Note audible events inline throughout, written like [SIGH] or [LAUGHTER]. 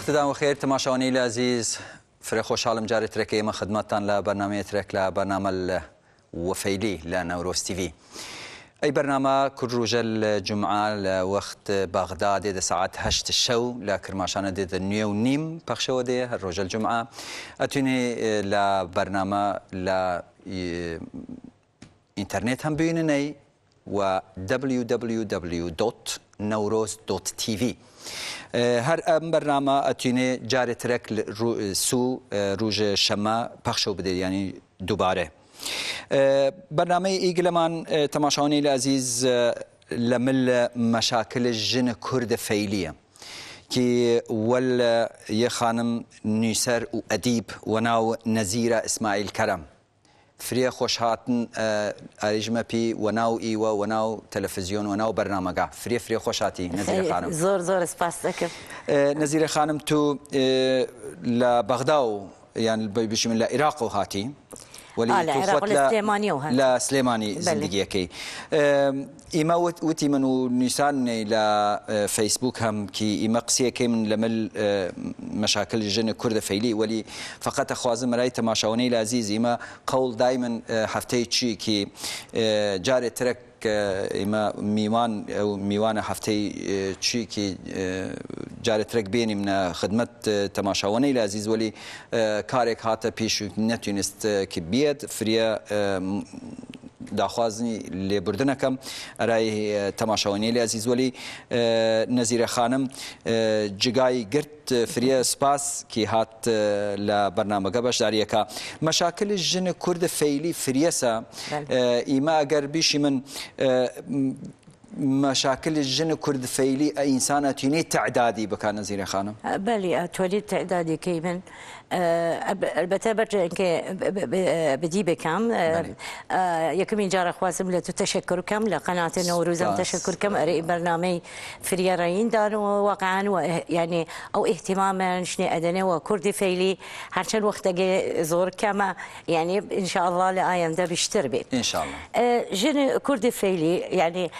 وەختدان و خێر تەماشاوانەی لە عزیز فرێ خۆشحاڵم جارێ ترێکی ئێمە خدمەتان لە بەرنمەیە ترێک لە بەنامە وەفەیلی لە نەورۆستیوی. ئەی بەرنامە کوردڕژە لە جمعا لە وەخت باغدا دێدە سعات هەشت شەو لە کرماشانە دێدە نوێ و نیم پەخشەوە دێ هەر ڕۆژە جمعا ئەتونێ اه، لە بەرنامە لە اه، ئینتەرنێت هەم بینەی و www.nowroz.tv هەر ئەم بەرنامە ئەتوینێ جارێ ترێک سو ڕژە شەمە پەخشە بدەیانی دووبارە. بەرنمەی ئیگلەمان تەماشاوانی لە عزیز لە مل مەشاکل ژنە کووردە فەیلیە. ki wal e, ye xanim nûser û edîb wena nezîra İsmail Kerem. فریا خۆشهاتن ئاریژمە آه، پی وەناو وناو وەناو وناو وەناو بەرنمەگا فرێ خوش خۆشاتی نەزیرە خانم زور زور سپاس دەکەم آه، نەزیرە خانم تو آه، لە بەغدا و یان بشمن لە عێراق هاتی ولی توسط ل سلێمانی و لە سلێمانی زندگیەکەی ئیمە وتی من و نیسان لە فەیسبوک هەمکی ئیمە قسیەکەی من لەمل مەشاکل ژنە کووردە فەیلی ولی فقط خوازم مرای تەماشاونەی لازیز ئیمە قەڵ دای من هەفتەی چیکی جارێت ترک که ئێمە میوان میوانە هەفتەی چیکی جارێترێک بێنیم نە خدمت تەماشاوانەی لە زیزوەلی کارێک هاتە پێش نەتونست کی بێت فریە داخوازنی لێبوردنەکەم ئەرای تەماشاوانێلی ئازیزۆلی نەزیرە خانم جگای گرت فریە سپاس کی هات لە بەرنمەکە بەشداریەکە مەشاکلی ژنە کورد فەیلی فریەسە ئیما ئەگەر بیشی من مشاكل الجن كرد فيلي إنسانة تيني تعدادي بكان نزيرة خانم بلي توليد تعدادي كيمن البته برجع بدي بكم يكمي جار خواسم لا تشكر كم لقناة نوروز تشكر كم أري برنامج فريارين دار واقعا إه- يعني أو اهتماما شني أدنى وكردي فيلي هرشان وقت زور كما يعني إن شاء الله لآيام ده بيشتر بي إن شاء الله جن كردي فيلي يعني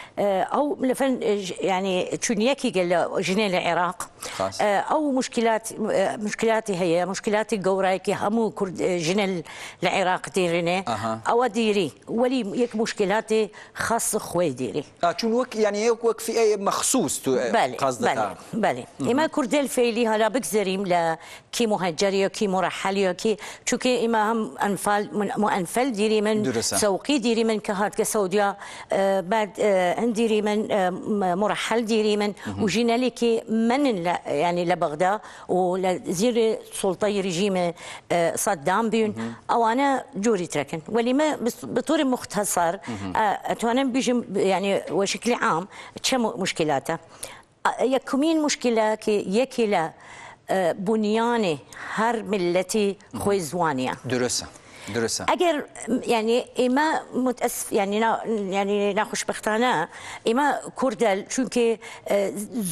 أو لفن يعني شنيكي قال جنين العراق أو مشكلات مشكلاتي هي مشكلات قوراي كي همو كرد جنل العراق تيريني أه. او ديري ولي يك مشكلاتي خاص خوي ديري اه چون وك يعني يك وك في اي مخصوص تو بالي بالي بالي اما كرد الفيلي هلا بكزريم لا كي يا كي مرحل كي تشوكي اما هم انفال مؤنفل انفل ديري من درسة. سوقي ديري من كهات كسوديا آه بعد آه نديري من آه مرحل ديري من وجينا لك من يعني لبغداد ولا زيري سلطيري رژیم اه، صدام او انا جوری ترکن ولی ما بطور مختصر اه، اتوانم بيجم يعني وشكل عام كم مشكلاته يكمين اه، مشكله يكلا بنيان هر ملتي خوي زوانيه درسته درسه اگر يعني ايما متاسف يعني نا يعني ناخش بختانا ايما كردل چونكي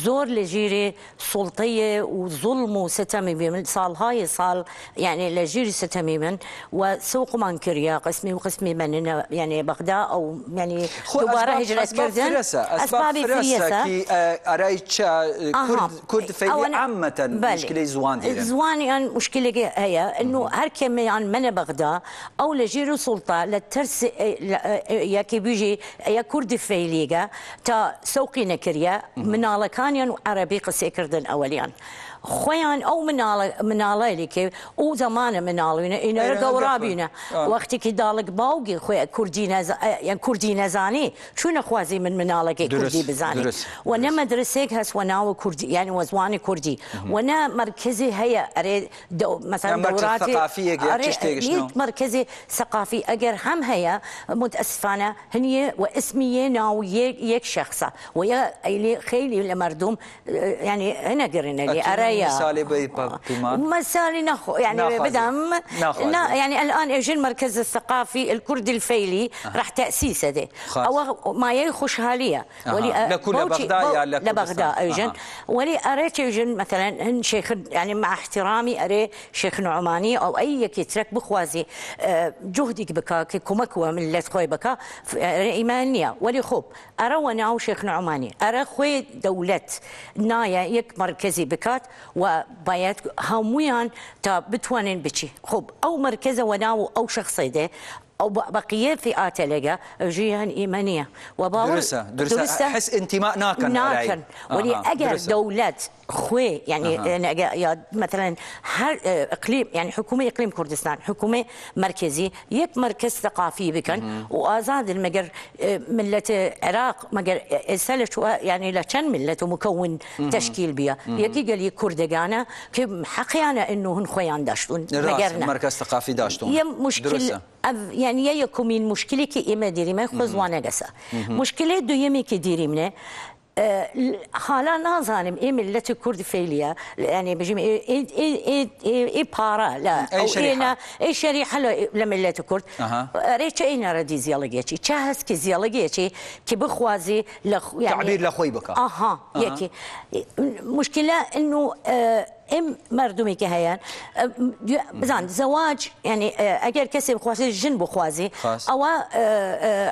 زور لجيري سلطيه وظلم وستمي من صال هاي صال يعني لجيري ستمي من وسوق مانكريا قسمي وقسمي من يعني بغداد او يعني دوباره هجر اسكردن اسباب فرسه كي اراي تشا كرد كرد فيلي عامه مشكله زواني يعني. زواني يعني مشكله هي انه هر كم من بغداد ئەو لە ژێر و سڵتا لە ترس یەکی بژی ئەیە کوردی فەیلیگە تا سەوقی نەکردە مناڵەکانیان و عەربی قسێکردن ئەوەلیان. او او مناله ئەو مناڵێکێ ئەو زمانە مناڵینە ئینەرە گەورابینە آه. وەختێکی داڵک باوگی خۆی کوردیان كردينا زاني چوونە خوازی من كردي بزاني بزانانی و نە مەدرسێک هەست و ناوە کوردی یانی وەزوانی و وەە مرکزی هەیە ئەرێ مەسەراتی مركز سەقافی ئەگەر هەم هەیە متأسفانە هنیە و اسمیە ناو یەک شخصە وە ئەیلی خیلی لە مردم ینی هەنەگەرنەلی ئەرە مزايا مسالي بيبارتيمان مسالي نخو يعني بدم يعني الان اجى المركز الثقافي الكردي الفيلي آه. راح تاسيسه ده او ما يخش حاليا آه. ولي لكل بغداد لبغداد اجن آه. ولي اريت يجن مثلا هن شيخ يعني مع احترامي اري شيخ نعماني او اي كيترك بخوازي أه، جهدك بكا كمكوا من اللي تخوي بكا ايمانيه ولي خوب ارى وناو شيخ نعماني ارى خوي دولة نايا يك مركزي بكات و باید همویان تا بتوانن بچی خب مرکز و ناو شخصی ده او بقيه فئات لقى جهه ايمانيه وباور درسه درسه, درسة حس انتماء ناكن ناكن ولي اجر دولات خوي يعني أه. مثلا هر اقليم يعني حكومه اقليم كردستان حكومه مركزي يك مركز ثقافي بكن وازاد المجر آه، ملة العراق مجر آه، سلش يعني لشن ملة مكون تشكيل بيا يكي قال كردغانا كي حقيانا انه هن خويان داشتون مجرنا مركز ثقافي داشتون يا مشكل يعني يا يكمين مشكله كي اما ديري ما خوزوانا قسا مشكله دو يمي كي ديري منه آه، حالا نازانم اي ملت كرد فيليا يعني بجيم اي اي اي اي بارا لا اي شريحه اي شريحه لملت كرد أه. ريتش اين ردي زيالجيتشي تشاهس كي زيالجيتشي كي بخوازي لخ يعني تعبير لخوي بك اها أه. يكي مشكله انه ام مردمی که هیان بزن آه، زواج یعنی آه، اگر کسی بخوازی جن بخوازی او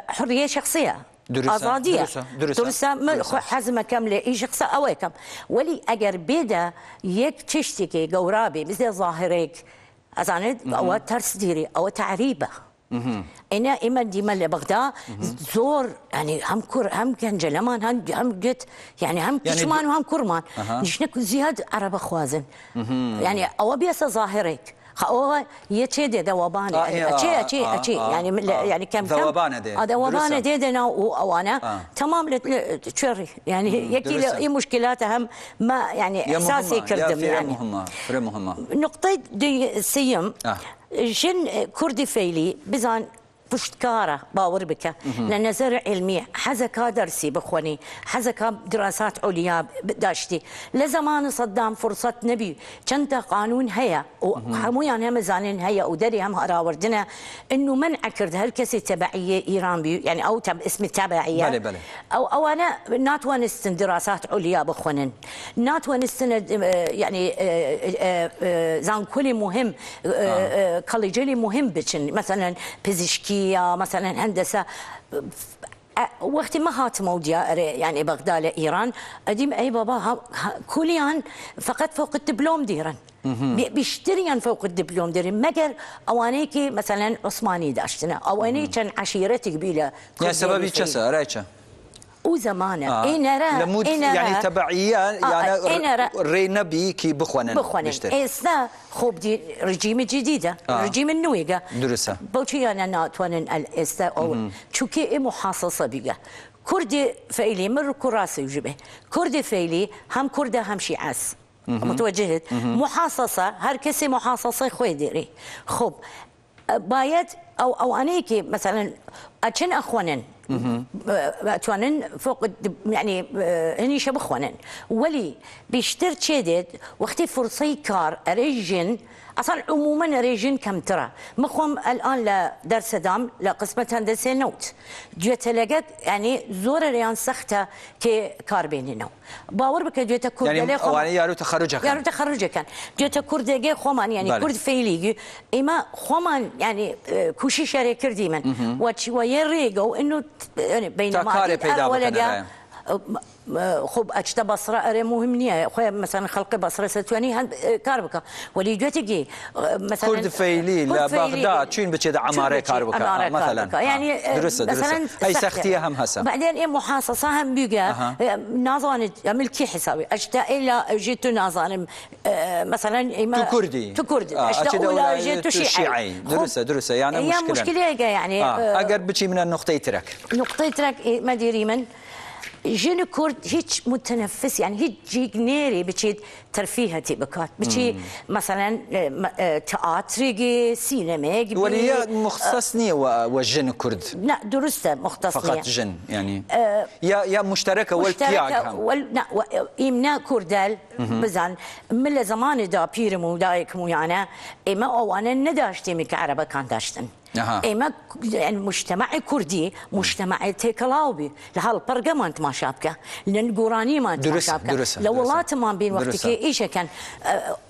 حریه شخصیه درسا درسا درسا حزمه كامله ايش قصا اويكم ولي اگر بدا يك تشتكي جورابی مثل ظاهرك ازانت او ترس دیری او تعريبه انا اما ديما لبغدا زور يعني هم کر هم كان جلمان هم هم جت يعني هم يعني كشمان هم كرمان أه. نشنك زیاد عرب خوازن يعني او بيس ظاهرك خاوه تشي دي دوابانة آه، تشي إيه، تشي تشي آه، يعني آه، يعني كم كم دوابانة دي دوابانة دي دنا وأنا تمام تشري يعني يكي مشكلات هم ما يعني إحساسي كردم يعني مهمة نقطة دي سيم شن كردي فيلي بزان فشتكارة باور بك لأن زرع علمي حزكا درسي بخوني حزكا دراسات عليا داشتي لزمان صدام فرصة نبي كنت قانون هيا وحمويان هم زانين هيا ودري هم هراوردنا انه منع كرد هالكسي تبعية ايران بيو يعني او تب اسم التبعية بلي بلي. او او انا نات ونستن دراسات عليا بخونن نات ونستن يعني اه، اه، اه، زانكولي مهم كوليجيلي مهم بچن مثلا بزشكي تركيا مثلا هندسه وقتي ما هاتم او يعني بغداد لإيران أديم أي بابا كليان فقط فوق الدبلوم ديرن بيشترين فوق الدبلوم ما مقر اوانيكي مثلا عثماني داشتنا اوانيكي عشيرتي قبيله يا سببي كسا رايكه وزمانا آه. اين را لمود إنا يعني تبعية يعني آه. إنا آه، را رينا بي كي بخوانا بخوانا إسنا خوب دي رجيم جديدة آه. رجيم النويقة درسة بوشي أنا ناتوانا الاسنا أو تشوكي اي محاصصة بيقى كردي فايلي مر كراسي وجبه كردي فايلي هم كردة هم شيعاس متوجهت محاصصة هر كسي محاصصة خوي ديري خوب باید او او انيكي مثلا اتشن اخوانن اتوانن فوق يعني آه، هني شبخوانن ولي بيشتر تشيدت واختي فرصي كار اريجن اصلا عموما ريجين كم ترى مخهم الان دام لا قسمه هندسه نوت جيت لقيت يعني زور ريان سخته كي كاربيني نو باور بك جيت كرد يعني خم... يعني يارو تخرجها كان يارو تخرجها كان جيت كرد لقي خمان يعني بله. كرد فيلي اما خمان يعني آه، كوشي شاري كردي من وتشي ويريقو انه يعني بينما تكاري بيدا خب اجت بصره اري مهم نيا خويا مثلا خلق بصره ستواني هند كاربكا اه، ولي جوتيكي اه، مثلا كرد فيلي لا بغداد شين بتشي عماري كاربكا مثلا يعني آه، درسه مثلا اي سختيه هم هسا بعدين اي محاصصه هم بيقى أه. ملكي حسابي اجت الى جيت نازان مثلا تو كردي تو كردي اجت الى جيت شيعي درسه درسه يعني مشكله مشكله يعني اقرب بشي من النقطه يترك نقطه يترك ما ديري من جن کرد هیچ متنفس يعني هیچ جیگنری بچید ترفیهتی بکات بچی مثلا تئاتری سینمای ولی مختص نیه و جن کرد نه درسته مختص فقط جن يعني يا يا مشتركه والكياك وال نا ايمنا كردل بزن من زمان دا بيرمو دايكمو يعني اما اوانا نداشتي مك عربه كان داشتن ايما يعني مجتمع كردي مجتمع تيكلاوبي لها البرقه ما انت ما شابكه لان قراني ما انت ما شابكه لو ولات ما بين وقتك ايش كان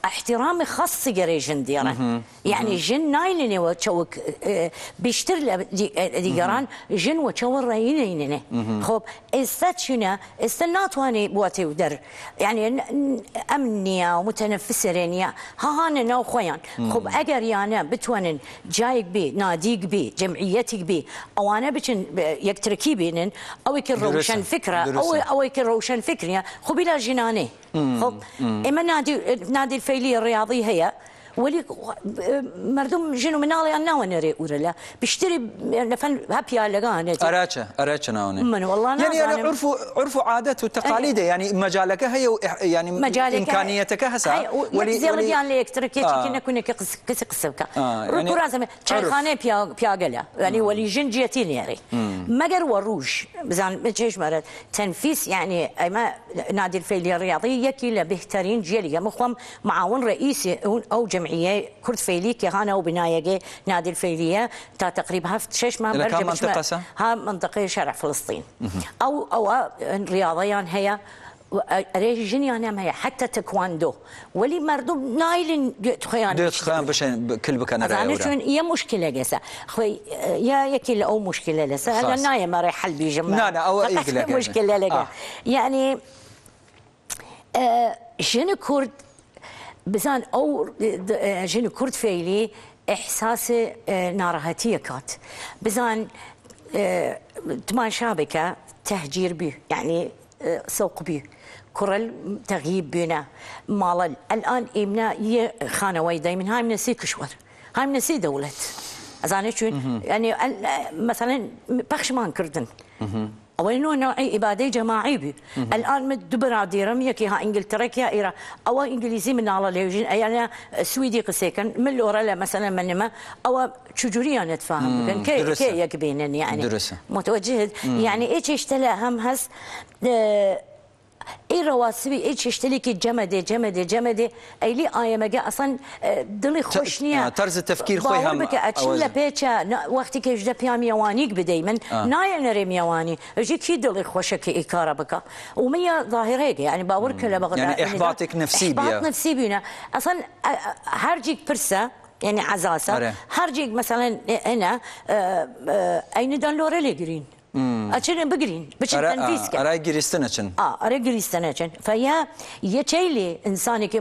احترامي خاص قريجن ديره يعني جن نايلني وتشوك بيشتر دي قران جن وتشور رينيني خوب استات شنا استنات واني بواتي ودر يعني امنيا ومتنفسرين يا ها هانا نو خويا خب اجر يانا بتونن جايك بي ناديك بي جمعيتك بي او انا بكن يكتركي بينن او يكن روشن فكره او او يكن روشن فكره يعني خو بلا جنانه خب اما نادي نادي الفيليه الرياضي هي ولی مردم جنو مناڵیان ناوانەرێ ئورە لە بشتری نەفەن هەپیا لەگانێ ئەراچە ئەراچە ناوێ من عرف و عادەت و تەقالیدە اه. ینی مەجالەکە هەیە و ینی مەجالەکانیەتەکە هەسا اه، زیڵیان لە یەکترکێکی آه. نەکوونێکی کەسی قسە بکە ڕازمە چایخانێ پیاگەلە ینی وەلی ژن جەتی نێڕی ما وە ڕوژ بزان چێژمەرە تەنفیس ینی ئەمە نادر فیلی ڕیاضی یەکی لە بهترین جێلی ئەمە خۆم معاون رئيسي أو جمع جمعيه كرد فيلي كي غانا وبنايه نادي الفيليه تا تقريبا هفت شش ماه برجه ها منطقه شارع فلسطين او او يعني هي ريجين يعني ما حتى تكواندو ولي مردو نايلن تخيان دي يعني. تخيان باش كل بكان راه انا شون هي مشكله قسا خوي يا يكي او مشكله لسا انا نايا ما راح حل بيجمع لا لا او مشكله لك آه. يعني آه شنو كرد بزان او جن كرد فيلي احساس اه، ناراهتيه كات بزان اه، تمان شابكه تهجير به يعني اه، سوق به كرل تغييب بنا مال الان امنا يي خانه ويداي من هاي من سي كشور هاي من سي دولت شو يعني مثلا بخش مان كردن اول نوع نوعي اباده جماعي بي الان من دبر ديرم يكي ها انجلترا كي ايرا او انجليزي من على ليوجين يعني سويدي قسيكن من لورا مثلا من ما او تشجوريا نتفاهم يعني كان كي كي يعني درسة. متوجه يعني ايش اشتلا هم هس آه، ای رواسبی ای جمدي جمده جمده جمده ایلی مجا اصلا آه، دلی خوش نیا آه، طرز تفکیر خوی هم باور بکه اچن وقتي وقتی که اجده پیام یوانیگ بدهی من نایه نرم یوانی اجی کی دلی خوشه که ای کارا بکه و من یا ظاهره یعنی يعني باور یعنی نفسی بیا احباط نفسی بینا اصلا آه، هر برسا پرسه يعني عزاسه هرجيك مثلا هنا اين دان لوريلي جرين اچن بگرین بچن تنفیس کن ارائه گریستن اچن آه ارائه گریستن اچن فیا یه چیلی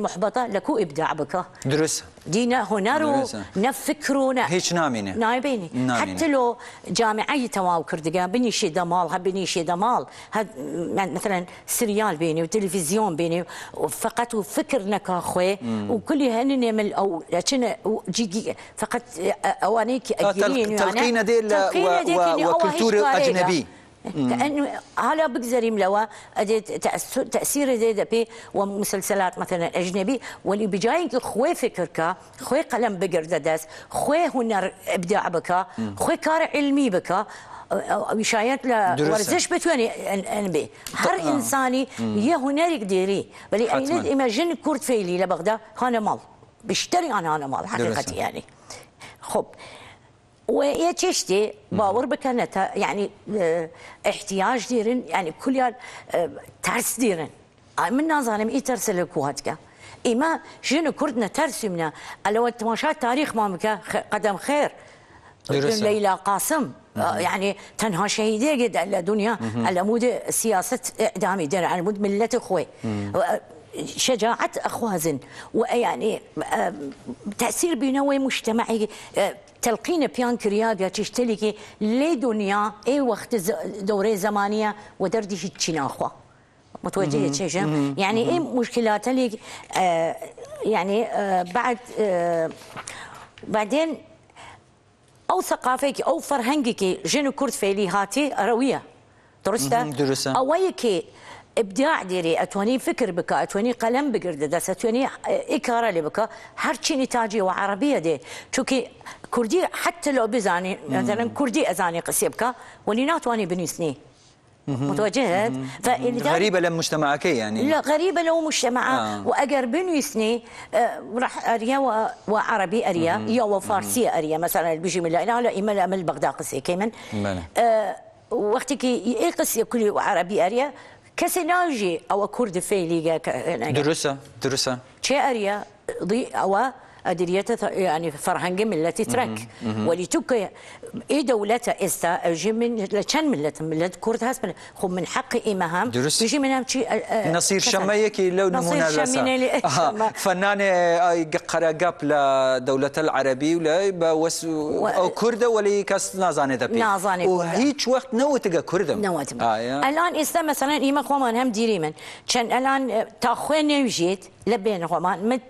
محبطه لکو ابداع بکه درست دينا هنرو نفكرو نا هيش نامينه نايبيني نامينة. حتى لو جامعي تواو كردقا بني شي دمال بني شي دمال هد مثلا سريال بيني وتلفزيون بيني فقط وفكرنا كاخوي وكل هنني من او جيجي فقط اوانيك اجيرين يعني تلقينا ديل يعني وكلتور اجنبي لانه على بقدر يملوا تاثير زيد بي ومسلسلات مثلا اجنبي واللي بجاي خوي فكركا خوي قلم بقر داس خوي هنر ابداع بكا خوي كار علمي بكا وشايات ورزش بتوني ان بي هر آه. انساني يا هنري ديري بلي يعني ايند ايماجين كورت فيلي لبغداد خانه مال بيشتري انا انا مال حقيقه يعني خب ويا تشتي باور بكنتا يعني آه، احتياج ديرن يعني كل يال آه، ترس ديرن آه، منا ظالم اي ترس لكواتكا إما شنو كردنا ترسي منا ألو التماشات تاريخ ما قدم خير ليلى قاسم يعني تنها شهيدة قد على دنيا على مود سياسة إعدامي دير على مود ملة أخوي شجاعة أخوازن ويعني تأثير بنوي مجتمعي تلقین پیان کریا بیا چشتلکی لی دنیا ای وقت دوره زمانیه و دردش چی نخوا متوجهه چشم يعني ايه مشكلات اللي آه يعني آه بعد آه بعدين او ثقافتك او فرهنگك جنو كرد فعلي هاتي رويه درسته درسته اويك ابداع ديري اتوني فكر بكا اتوني قلم بقرد اتوني آه، اكاره لي بكا هر شي نتاجي وعربيه دي چونكي كردي حتى لو بزاني مثلا كردي ازاني قسي بكا ولي ناتواني بنيسني متوجهت غريبه لم مجتمعك يعني لا غريبه لو مجتمع آه. واجر بنيسني آه، راح اريا وعربي اريا يا وفارسي اريا مثلا بيجي من لا لا اما من بغداد قسي كيمن آه وقت كي إيه يقص كل عربي اريا کەسی ناژێ ئەوە کوردی فێلیگە درستە درستە چێ ئەریە ئەوە قدريتا يعني فرهنج ملتي ترک ولی اي دوله ای دولت من جمن ملت ملت كرد هست من من حق امهام يجي منهم شي نصير شمايكي لو نمونا [LAUGHS] فنان آه، آه، قرا قبل دولة العربي ولا بس او كرد ولا كاس نازاني دبي نازاني وهيج وقت نوت كرد نوت آه الان استا مثلا ايما خوما هم ديريمن كان الان آه، تاخوين نوجيت لبين رومان مت...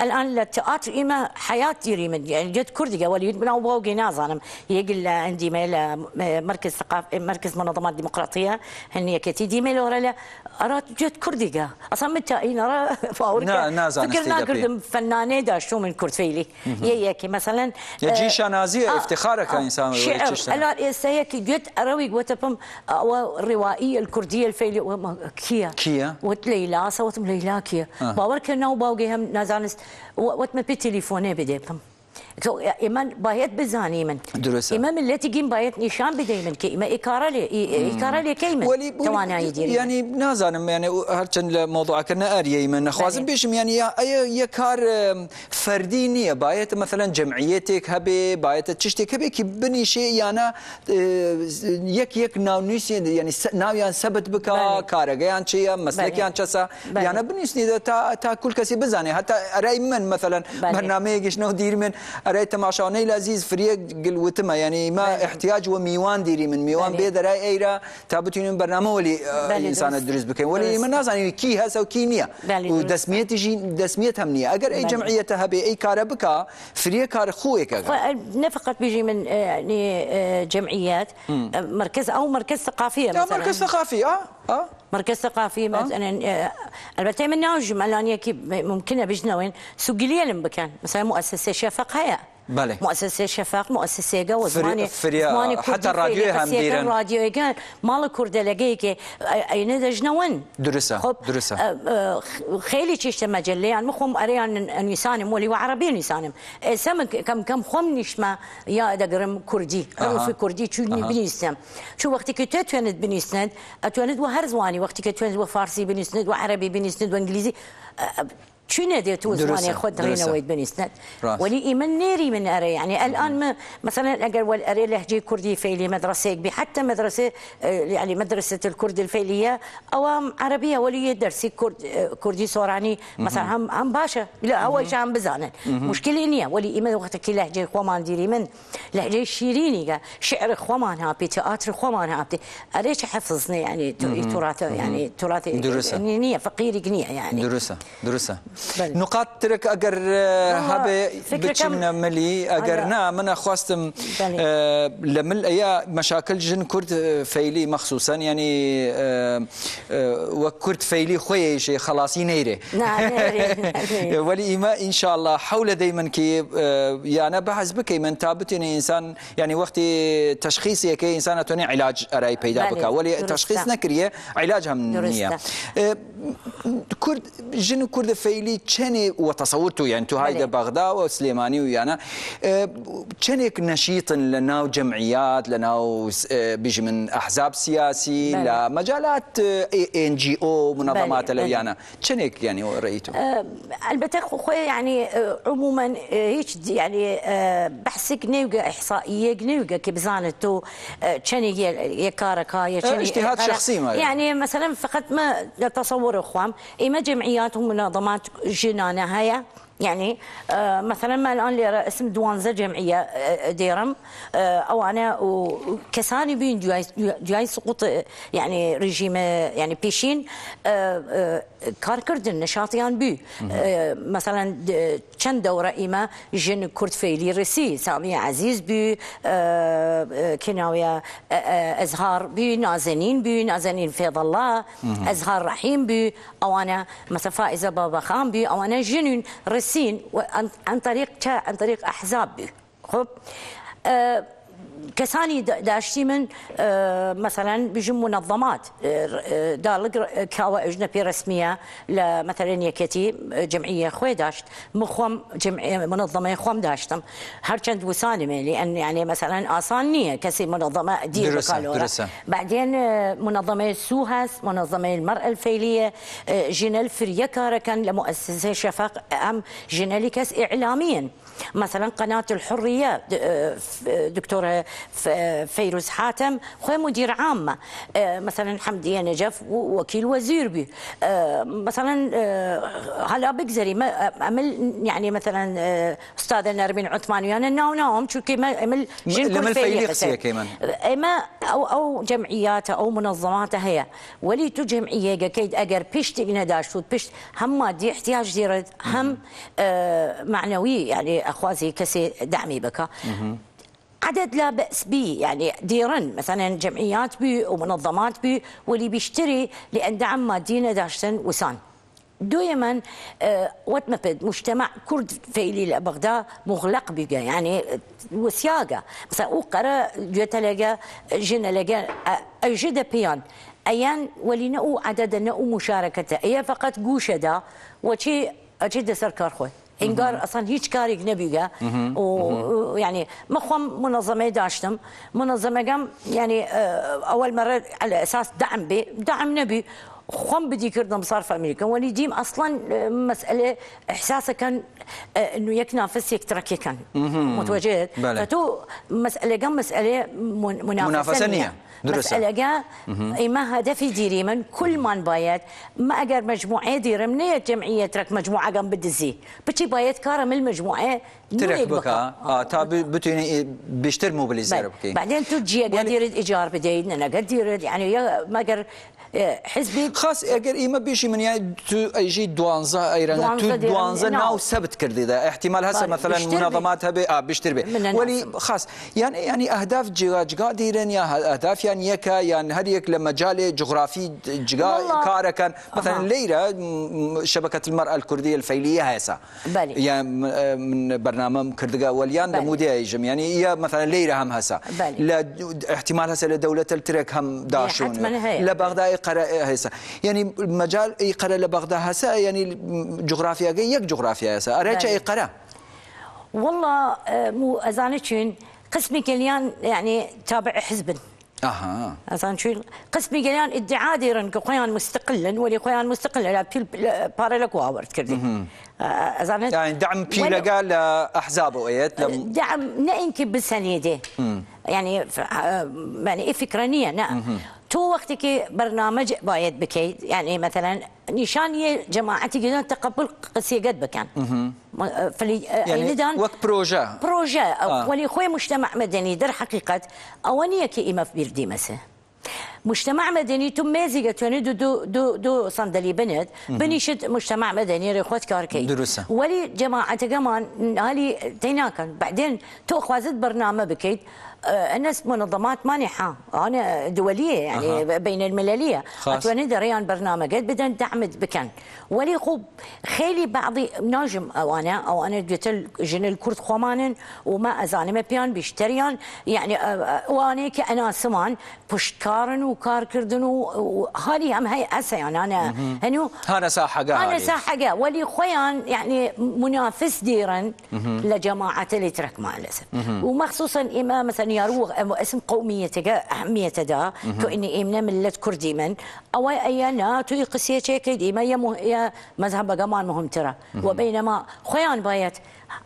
الان التئات إما حياتي ريمد يعني جد كردي وليد بنا وبوقي انا يقل عندي ميل آه، مركز ثقافه مركز منظمات ديمقراطيه هني كتي دي ميل ورلا قرات جهه كردية اصلا متى اين ارى [LAUGHS] فاوركا نا فكرنا كردم فنانه دا شو من كردفيلي ياكي مثلا يجيش نازيه آه افتخارك آه انسان شعر الا سياكي جت اروي وتبم الروائيه الكرديه الفيلي كيا كيا وتليلا صوت ليلا كيا باوركا نو باوغي هم نازانس وتم بتليفوني بديبم تو ایمن باید بزانیمن درسته ایمن ملتیگیم باید نشان بدهیمن که ایمن اکاره لی اکاره لی کیمن توانایی دیری یعنی نازنم یعنی هرچند موضوع کردن آریه ایمن خوازم بیشم یعنی یا یه کار فردی نیه باید مثلا جمعیتک هبه باید چشتک هبه که بنیشه یعنی اه، یک یک ناونیسی یعنی ناویان ثبت بکا کارگیان چیه مسلکیان چسا یعنی بنیسنی تا تا كل کسی بزاني حتى رای من مثلا برنامه گشنه دیر من أريت أرأي تماشاني لازيز فريق قل وتما يعني ما احتياج وميوان ديري من ميوان بيد رأي أيرا تابتين برنامج ولي إنسان اه، الدرس بكين ولي من الناس يعني كي هسا وكي نية ودسمية تجي دسمية هم نية أجر أي جمعية تهبي أي كاربكا فريق كار خويك نفقت بيجي من يعني اه، اه، جمعيات مركز أو مركز ثقافية مثلا مركز ثقافي أه أه مركز ثقافي مثلا البتة من ناوج مالانيا كي ممكن بجنوين وين سجلية لمبكان مثلا مؤسسة شفق هي بله مؤسسه شفاق مؤسسه جوز ماني ماني حتى الراديو هم دیرن رادیو گان مال کوردلگی که اینه دجنون درسه خب درسه أه، أه، خیلی چیشت مجله یعنی يعني مخم اریان نسانم ولی وعربی انسان اسم أه، کم کم خم نشما یا دگرم کردی انا في كردي شو بنيسند شو وقت كنت تواند بنيسند اتواند وهرزواني وقتي كنت تواند وفارسي بنيسند وعربي بنيسند وانجليزي شنو ديت وزواني خد رينا ويد بني اسناد ولي ايمن نيري من اري يعني الان ما مثلا اقل والاري لهجي كردي فيلي مدرسه بي حتى مدرسه اه، يعني مدرسه الكرد الفيليه او عربيه ولي درسي كرد كردي اه، سوراني مثلا هم هم باشا لا اول شيء هم بزانه مشكله نيا ولي ايمن وقت كي لهجي خوامان ديري من لهجي شيريني شعر خوامان هابي تئاتر خوامان هابي اريش حفظني يعني تراث يعني تراث درسه نيا فقير قنيع يعني درسه درسه نقاط ترك اگر هبه بچن ملي اگر نا من خواستم آه، لمل ايا مشاكل جن كرد آه، فيلي مخصوصا يعني آه، وكرد فيلي خويا شي خلاصي نيري ولي ما ان شاء الله حول دائما كي يعني بحث بك من يعني انسان يعني وقت تشخيصي كي انسان توني علاج اراي بيدا بك ولي تشخيص نكريه علاجها من كرد جن كرد فيلي تەفسیلی چنێ وەتەسەوت و یان تو هایدە بەغدا و سلێمانی و یانە اه، چنێک نەشیتن لە ناو جەمعیات لە ناو اه، بژ من ئەحزاب سیاسی لە مەجالات NGO اه، منظمات لە یانە چنێک یانی ڕیت البتە خۆی ینی عموما هیچ ینی بەحسێک نێوگە ئەحسائیەک نێوگە کی بزانێت تۆ چنێک یەکارەکە اجتهاد شخصی ینی مثلا فقط ما تصور اخوان اما جمعیات و منظمات é raia. يعني آه، مثلا ما الان لي اسم دوانزه جمعيه آه، ديرم آه، او انا وكساني بين جاي جاي سقوط يعني رجيم يعني بيشين كاركرد النشاطيان بي مثلا كان دوره ايما جن كرد فيلي رسي سامية عزيز بي كناوية ازهار بي نازنين بي نازنين فيض الله ازهار رحيم بي او انا مثلا فائزه بابا خان بي او انا جن رسي السين عن طريق عن طريق احزاب خب آه، كساني داشتي من آه، مثلا بجم منظمات آه، آه، دالق كاوا اجنبي رسميه مثلا يا یەکەتی جمعيه خوي داشت جمعيه منظمه خوم داشتم هەرچەند وسالمه لان يعني مثلا ئاسان نییە منظمه منظمە دیکالۆرە بعدين منظمه سوهاس منظمه المراه الفيليه ئەلفەیلیە فريكا كان لمؤسسه لە ام شەفق ئەم مثلا قناه الحريه آه، دكتوره آه، آه، فيروز حاتم خوي مدير عامه مثلا حمديه نجف وكيل وزير بي مثلا هلا بقزري امل يعني مثلا استاذه نرمين عثمان ويانا ناو ناوم شو كيما امل جن كل كيما اما او او جمعيات او منظمات هي تو جمعيه كيد اجر بيشت داشوت بيشت هم مادي احتياج ديرت هم معنوي يعني اخوازي كسي دعمي بك عدد لا باس به يعني ديرا مثلا جمعيات بي ومنظمات بي واللي بيشتري لان دعم مادينا داشتن وسان دو يمن آه مجتمع كرد فيلي بغداد مغلق بيجا يعني وسياقة مثلا وقرا جتلقى جينا لقى آه، أجد بيان أيان ولنأو عدد نأو مشاركة أي فقط دا وشي أجد سركار خوي انگار اصلا هیچ کاری نبیگه و ما مخهم منظمه داشتم منظمه قام يعني اه، اول مره على اساس دعم بی دعم نبي خم بدي كردم صار في امريكا وليديم اصلا اه، مساله احساسه كان انه يك نافس يك تركي كان متوجه فتو مساله قام مساله منافسه منافسه مسألة جا ما هدفي ديري من كل من بايت ما أجر مجموعة دير منية جمعية ترك مجموعة قام بدزي بتشي بايت كارم المجموعة ترك بكا آه, آه. تا بتوني بيشتر موبيليزير بكي بعدين تجي قدير يعني- إيجار بدينا أنا قدير يعني يا ما أجر حزبي خاص اگر ایمه بیشی من یعنی تو ایجی دوانزا ایران تو دوانزا ناو ثبت کردی ده احتمال هسه مثلا منظمات هبه آه بیشتر به ولی خاص يعني يعني اهداف جيجا دیرن یا اهداف يعني یکا يعني هر يك لمجال جغرافي جيجا کار کن مثلا لیرا ليره شبكه المراه الكرديه الفيليه هسه بلي اه، من برنامج کردگا ولیان دمودي ایجم يعني يا مثلا ليره هم هسه احتمال هسه لدوله الترك هم داشون بغداد قرائة هسا يعني مجال اي قرا لبغدا هسا يعني جغرافيا يك جغرافيا هسا اريت اي قرا والله آه، مو ازانچن قسمي كليان يعني تابع حزب اها ازان شو قسمي كليان ادعاء ديرن قيان مستقلا ولي قيان مستقلا لا بيل بارلك واورد كردي آه، زين يعني دعم بيلا قال احزابه ايت لم... دعم نينكب بالسنيده يعني آه، يعني فكرانيه نعم تو وقتی که برنامج باید بکید یعنی مثلا نشان یه جماعتی که تقبل قصیه قد بکن فلي يعني وقت بروجا بروجا آه. ولي خوي مجتمع مدني در حقيقة أوانية كإما في بيردي مسه مجتمع مدني تو مازيقة توني دو دو دو, دو صندلي بنت بنيشد مجتمع مدني ريخوت كاركي دروسة ولي جماعة كمان هالي تيناكن بعدين تو خوازت برنامج بكيت آه، الناس منظمات مانحه انا دوليه يعني أه. بين الملليه اتوند ريان برنامج بدنا تعمد بكن ولي خوب خيلي بعضي ناجم او انا او انا قلت جن الكرد خومانن وما ما بيان بيشتريان يعني آه، آه، وانا كانا سمان بشكارن وكار كردن وهالي هم هي اسا يعني انا هنو هانا ساحه انا ساحه ولي خويان يعني منافس ديرا لجماعه ترك مع الاسف ومخصوصا اما مثلا يروغ اسم قومية أهمية تو إني إمنا ملة كردي من أو أيانا تو يقسية شيء ديما يا يا مذهب جمان مهم ترى وبينما خيان بايت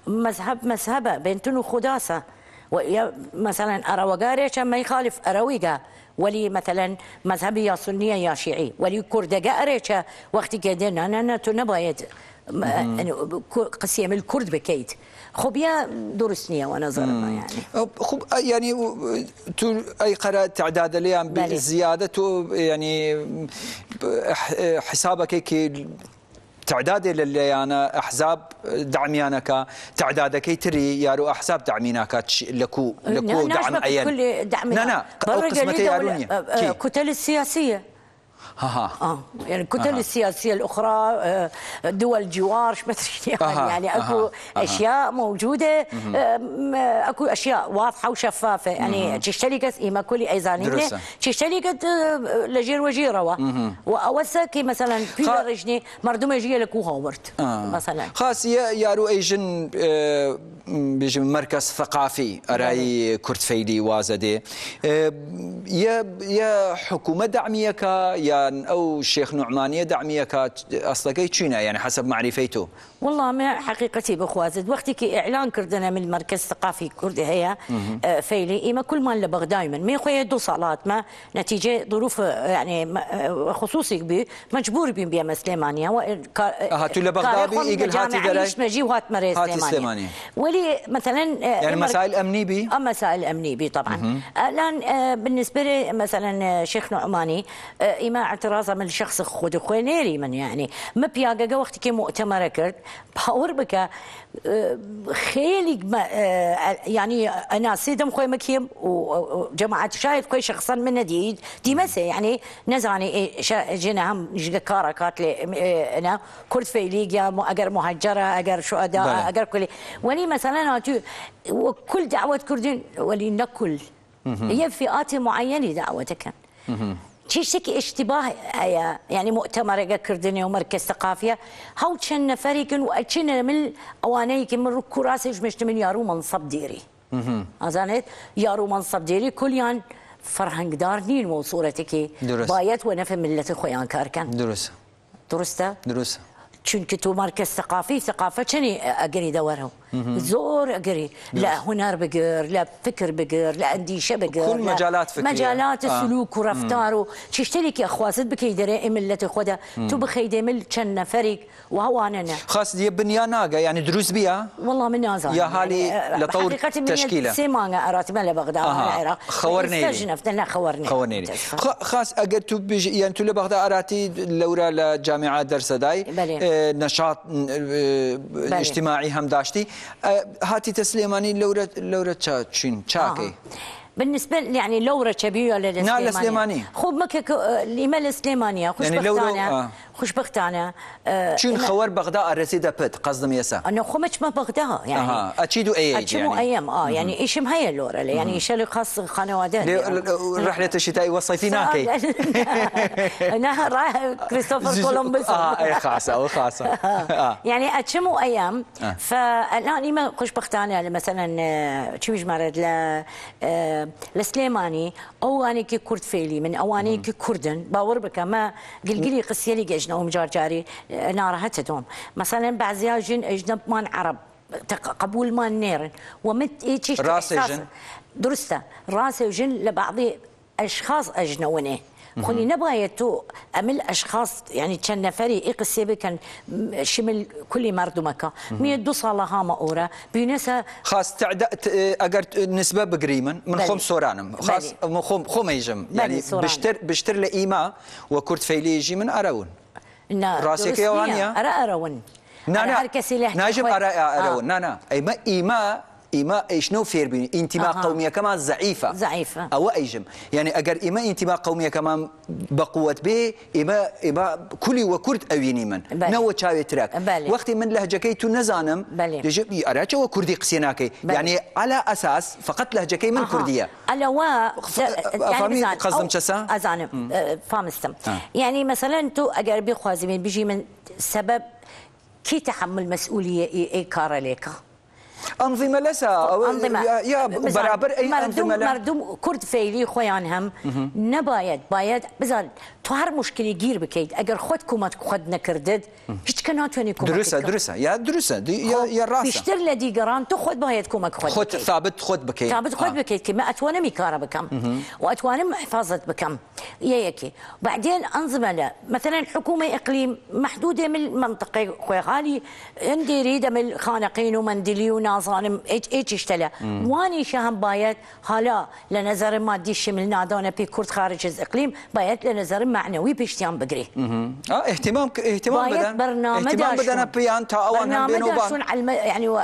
مذهب مذهبة تنو خداسة ويا مثلا أروغاري ما يخالف أرويقة ولي مثلا مذهبي يا سنية يا شيعي ولي كرد قاريشة وقت قدنا أنا تنبايت قسيم الكرد بكيت خبیا درست نییە و نظرمە یعنی خوب ینی تو ئەی قەرە تعدادە لیان زیادە تۆ ینی حسابەکەی تعدادێ لە لەیانە ئەحزاب دامیانەکە تعدادەکەی تری لكو ئەحساب دامیناکات لەکو لەکو لا لا كتل السياسيه اه يعني الكتل آه. السياسيه الاخرى آه، دول جوار ادري [LAUGHS] يعني, آه. يعني اكو آه. اشياء موجوده آه، اكو اشياء واضحه وشفافه يعني تشتركت ايما اي ايزانيه تشتركت آه، لجير وجيره واوسا كي مثلا في خ... رجني مردمه جيه لكو هاورد مثلا خاص يا يارو ايجن بيجي من مركز ثقافي أراي كورتفيلي وازدي أه، يا يا حكومة دعميك يا أو شيخ نعمانية دعميك أصلا كي يعني حسب معرفتو والله ما حقيقتي بخوازد وقتي كي اعلان كردنا من المركز الثقافي الكردي هي آه، فيلي إيما كل ما لبغ دائما ما خويا دو صالات ما نتيجه ظروف آه، يعني آه، خصوصي بي مجبور بیم بیم سليمانيا اها تو لبغ بی ایگل هاتي دلای مش مجی وات مری سلیمانیا مثلا يعني مسائل امني بي اه مسائل امني بي طبعا الان بالنسبه لي مثلا شيخ نعماني ايما اعتراضه من شخص خود خوينيري من يعني ما بياقا وقت كي مؤتمر كرد باور بكا خیلی يعني انا سيدم خوي مكيم وجماعه شاهد خوي شخصا من دي دي مسا يعني نزاني جينا هم كارا كاتلي انا كرد في ليجيا اقر مهجره اقر شهداء اقر كل ولي مثلا وكل دعوه كردين ولي نكل هي فئات معينه دعوتك تشيكي اشتباه آية، يعني مؤتمر كردني ومركز ثقافية هاو تشن فريق وأتشن من أوانيك من كراسج من يارو منصب ديري ازانيت يارو منصب ديري كل يان فرهنگ دار نین و صورتکی باید و نفهم ملت خویان کار کن درست درسته درست چون که تو مرکز ثقافی ثقافه چنی اگری آه، آه، دوره زور اقري لا هنر بقر لا فكر بقر لا انديشه بقر كل مجالات فكريه مجالات آه. سلوك ورفتار تشترك يا خواسد بكي درائم التي خدها تو بخي مل كنا فريق وهو انا خاص دي ناقة يعني دروس بيا والله من نازل يا هالي يعني لطور تشكيله أراتي مالا بغداد آه. العراق خورني استجنفت لنا خورني خورني خاص اجر تو بيجي يعني تو لبغداد اراتي لورا لجامعه درس داي اه، نشاط اه، اجتماعي هم داشتي آه، هاتي تسليماني لورا لورا تشين تشاكي بالنسبة يعني لورا شبيو ولا لسليماني نعم السليمانية خوب مكك آه، لما السليمانية خوش يعني آه. خوشبختانه آه، چون خوار بغداد رسيدة بد قصدم يسا انا خمچ ما بغداد يعني اها اتشيدو اي اكيد يعني ايام اه يعني ايش هاي اللورا يعني ايش اللي خاص خنوادات رحله الشتاء والصيف ناكي انا رايح كريستوفر كولومبس اه اي خاصه خاصة يعني اتشيمو ايام فالان ما خوشبختانه مثلا تشويج مارد ل لسليماني او اني كي كرد فيلي من اواني كي كردن باور بك ما قلقلي قسيلي مجار جاري آه، نارها تدوم مثلا بعض جن اجنب مان عرب قبول مان نيرن ومت ايش راس جن درسته راس جن لبعض اشخاص اجنونه خلي نبغى يتو أمل أشخاص يعني كان نفري إيق السيبي كان شمل كل مردمك مية دو صالها ما أورا بينسا خاص تعداد أجر نسبة بقريما من خم سورانم خاص خم خم يجم يعني بشتر بشتر لإيما وكرت فيلي يجي من أراون راسك يا وانيا ارا ارون نانا هر کسی آه. نا ناجم ارا ارون نا اي ما ايما إما إيشنو فيربين انتماء أه. قومية كمان ضعيفة ضعيفة أو أيجم يعني أجر إما انتماء قومية كمان بقوة به إما إما كلي وكرد أويني من نو تشاوي تراك وقت من لهجة كي تنزانم بلي أراجة وكردي قسيناكي يعني على أساس فقط لهجة كي من يعني أه. كردية ألا و ف... يعني فامي أزانم فامستم آه. يعني مثلا تو أجر بي خوازمين بيجي من سبب كي تحمل مسؤولية إي إي كارا ليكا انظمه لسا انظمه يا برابر اي مردم انظمه مردم كرد فيلي خۆیان هەم نەباید باید بزان تو خود كومات خود نكردد هيش خۆت کومەت كومات درسة درسة يا درسة يا يا راسة بيشتر لدي جران تو بايد كومات خود خود ثابت خود بكيد ثابت خود آه. بكيد كي ما أتوانا ميكارا بكم وأتوانا محفظة بكم يا يكي بعدين انظمه لا مثلا حكومه اقليم محدوده من المنطقه خويا غالي نديري من الخانقين ومنديليون نازانم هیچ اشتله وانی هم باید حالا لنظر مادی شمل نادانه بی کرد خارج از اقلیم باید لنظر معنوی پیشتیان بگیری اه اهتمام اهتمام بدن برنامه اهتمام بدن بیان تا اوان هم بان يعني و...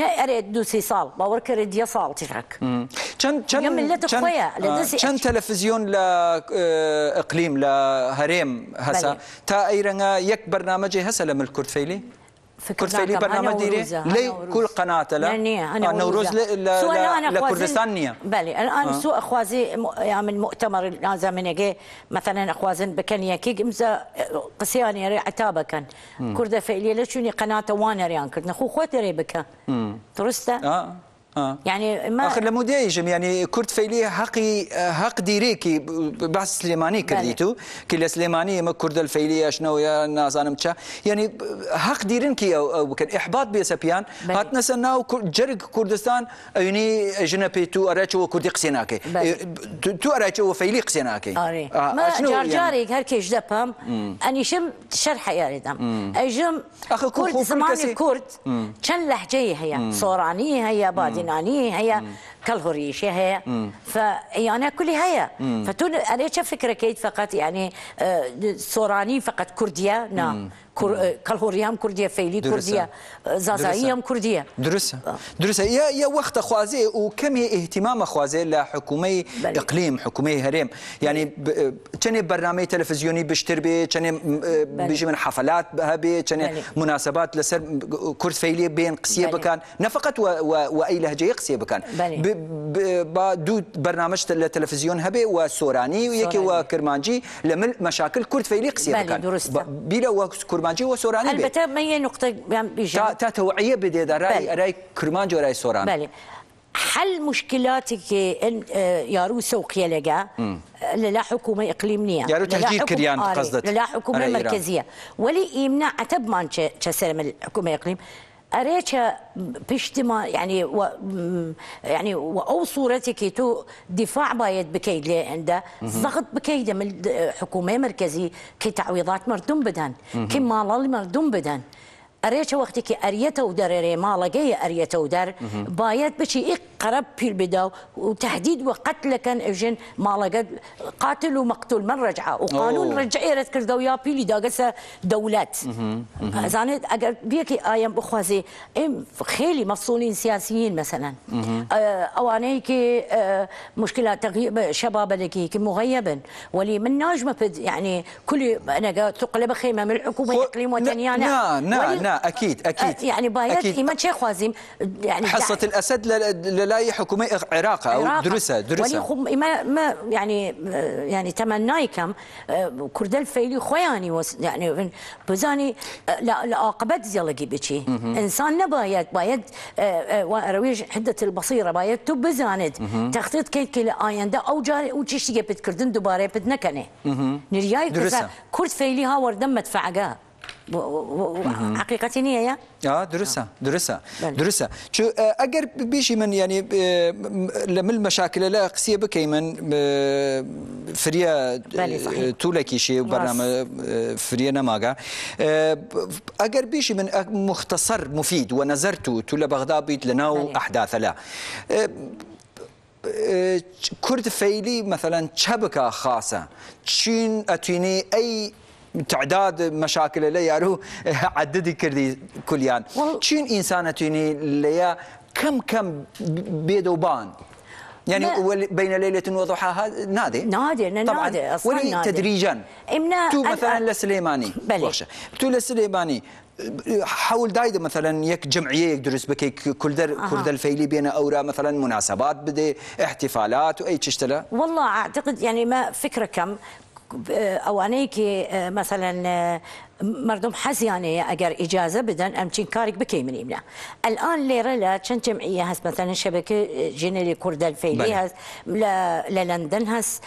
نه دو دوسي صال باور كريد يا صال تشرك كان كان ملت خويا آه، كان تلفزيون لاقليم آه، لهريم هسا تا ايرنا يك برنامج هسا لم الكرد فيلي كرسيلي برنامج ديري لي كل قناة لا يعني أنا لا لكردستان نية بلي الآن آه. سو أخوازي يعني من مؤتمر نازا من مثلا أخوازن بكنيا كي مزا آه، قسياني ري عتابة كان كردة فعلية لشوني قناة وانا ريان كردنا خو خوتي ري بكا آه. آه. يعني ما اخر لمو دايجم يعني كرت فيلي حقي آه، حق ديريكي بحث سليماني كرديتو كلا سليماني ما كرد الفيلي شنو يا انا متشا يعني حق ديرين كي او, كان احباط بيسبيان هاتنا سناو جرق كردستان يعني جنبي تو اراچو كردي قسيناكي تو اراتشو فيلي قسيناكي اري آه. ما جار يعني... جاري هر كي دبم اني شم شرح يا ريدم اجم اخي كرد زماني كرد كان لهجه هي صورانيه هي بادي اليونانيين هي كالهوريشيا هي يعني كل هي فتون أنا فكرة كيد فقط يعني آه، سوراني فقط كردية نعم آه، كالهوريام كردية فيلي كردية آه، زازايام كردية درسة درسة يا يا وقت خوازي وكم اهتمام خوازي لحكومي إقليم حكومي هرم يعني كان برنامج تلفزيوني بيشتر بي كان بيجي من حفلات بهبي كان مناسبات لسر كرد فيلي بين قسية بكان نفقط وأي لهجة قسية بكان با دو برنامج تلفزيون هبه وسوراني ويكي وكرمانجي لمل مشاكل كرد فيلي قصير مل درست بلا وكرمانجي وسوراني بیرە وە کورمانجی و سۆرانی نقطه تا توعية بدي دا راي راي كرمانجي وراي سۆران بله. حل مشكلاتك يارو اه، سوقية لقا اه، للا حكومة إقليمية رو تهجير كريان قصدت للا حكومة مركزية ولي يمنع مان مانشا من الحكومة إقليم أريتش بشتما يعني و يعني وأو صورتك تو دفاع بايد بكيد لي عنده ضغط بكيده من حكومة مركزي كتعويضات مردوم مردم بدهن مردوم بدن مردم ئەرێچە وقتك ئەریەتە ودرري دەرێ ماڵەگەی ئەریەتە و دەر باەت بچی ئیق قەرب پیر بدا و تهدید و قتلەکەن ئەژن ماڵەگە قاتل ومقتول مەقتول من ڕجع و قانون ڕجع ئێرت کردە و یا پیلی داگەسە دەولەت زانێت ئەگەر بیەکی خيلي مفصولين سياسيين مثلا مەفسولین سیاسیین آه، مەسەن ئەوانەیە کی آه، مشکلات شبابەدەکی کی مغەبن من ناجمة يعني كل انا قلت تقلب خيمه من الحكومه الاقليم والدنيا معناه اكيد أه، اكيد يعني بايات ايمان شيخ وازم يعني حصه يعني الاسد للاي حكومه عراقه او درسها درسها ولي ما ما يعني يعني تمنايكم أه، كرد الفيلي خوياني يعني بزاني أه، لا عقبت زلقي بشي انسان نبايت بايت رويج حده البصيره بايت تب بزاند تخطيط كيت كي آینده او جاري او چشتی بتكردن پت کردن دوباره پت نکنه كرد کرد ها وردم مدفعگاه حقيقه يا اه درسها آه. درسها درسها شو اه، اگر بيشي من يعني اه، لم المشاكل لا قسيه بكي من فريا تولكي شي برنامج فريا نماغا اگر بيشي من مختصر مفيد ونظرت تولى بغداد بيت لناو احداث لا كرد فيلي مثلا شبكه خاصه تشين اتيني اي تعداد مشاكل اللي لە یارو عددی کردی کولیان إنسانة ئینسانەتونی اللي كم كم بيدوبان يعني بين ليله وضحاها نادي نادي نادي ولي تدريجا امنا تو مثلا لسليماني بلي تو لسليماني حول دايدة مثلا يك جمعيه يدرس بك كل در أه. كل در الفيلي بين اورا مثلا مناسبات بدي احتفالات واي تشتلا والله اعتقد يعني ما فكره كم اوانيكي آه، مثلا آه، مردم حزياني اگر اجازه بدن امچين كارك بكي من امنا الان ليره لا چن جمعيه هست مثلا شبكه جنرالي كردن فيلي هست للندن هست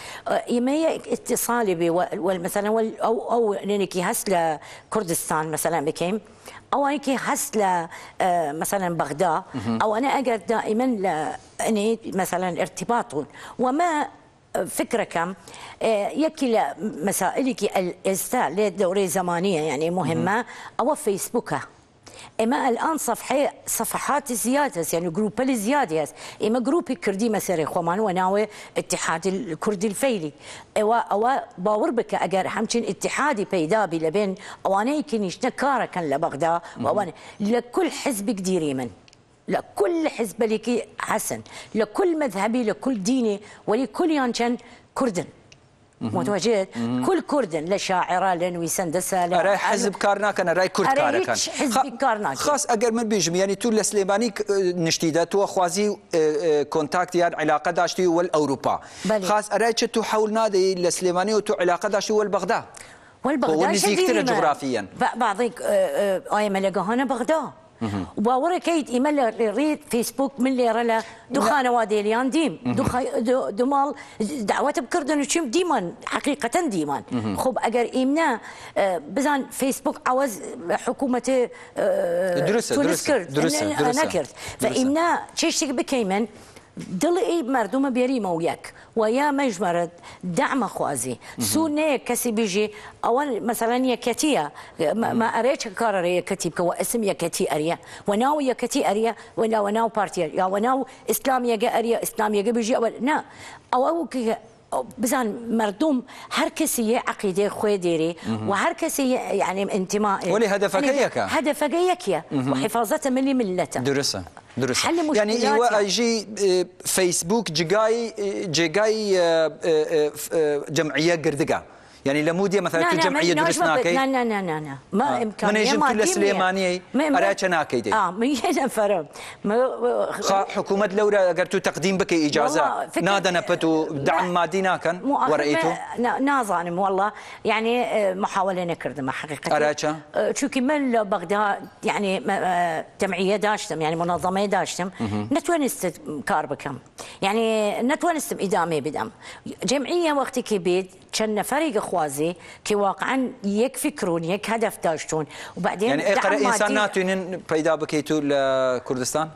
يميه آه، اتصالي بي مثلا او او نينكي هست لكردستان مثلا بكيم او انا كي حسلة مثلا بغداد او انا اقعد دائما اني مثلا ارتباط وما كم آه، يكي مسائلك الاستاء لدوري زمانية يعني مهمة أو فيسبوكها اما الان صفحه صفحات زياده يعني جروب زياده اما جروب كردي مسار خمان وناوي اتحاد الكردي الفيلي او او باور بك اگر همچین اتحادي پیدا لبين اوانيك نشنا كان لبغداد وانا لكل حزب كديري من لكل حزب لك حسن لكل مذهبي لكل ديني ولكل يانشن كردن متواجد كل كردن لا شاعره لا نويسان دسا لا راي حزب كارناك انا راي كرد كارناك حزب كارناك خاص اگر من بيجم يعني تو لسليماني نشتيدا تو خوازي آه، آه، كونتاكت يعني علاقه داشتي والاوروبا خاص راي تو حول نادي لسليماني وتو علاقه داشتي والبغداد والبغداد جغرافيا بعض اي ملقى هنا بغداد وورا كيد إمال ريد فيسبوك من لي رلا دخان وادي ليان ديم دمال دعوات بكردن وشيم ديما حقيقة ديما خب أجر إيمنا آه، بزان فيسبوك عوز حكومة آه، تونس كرد أنا كرد فإمنا تشيشتك بكيمن دڵی مردمە بێریمە و یەک و یا مەژمەرت دامە خوازی سوونەیە کەسی بژی ئەوە مەسەلەن یەکەتیە ئەرێچ کارڕێ یەکەتی بکەوە ئەسم یەکەتی ئەریە و ناو یەکەتی ئەریە وەناوە ناو پارتیە یاوە ناو ئیسلام یەگە ئەریە ئیسلام یەگە بژی ئەوە نا ئەوە بزن مردم هر کسی یه عقیده خود داره و هر کسی یعنی انتماء ولی هدف هدفك هدف هدفك يكيا وحفاظة ملي ملته درسه درسته حل یعنی ایوا ایجی اجي اه، فيسبوك جگای جاي جمعيه قردقه يعني لموديا مثلا في جمعيه درسناكي لا لا لا لا لا ما آه. امكانيه من يجم كل سليمانيه اراچناكي دي اه من نفر حكومه لورا قرتو تقديم بك اجازه نادى نبتو دعم مادي ناكن آه، ورئيته نازانم والله يعني آه، محاوله نكردم حقيقه اراچا آه، چونكي من بغداد يعني جمعيه داشتم يعني منظمه داشتم نتونست كاربكم يعني نتونست ادامه بدم جمعيه وقت كي كان فريق خوازي كي واقعا يك فكرون يك هدف داشتون وبعدين يعني إيه انسان انسانات پیدا بکیتو لکردستان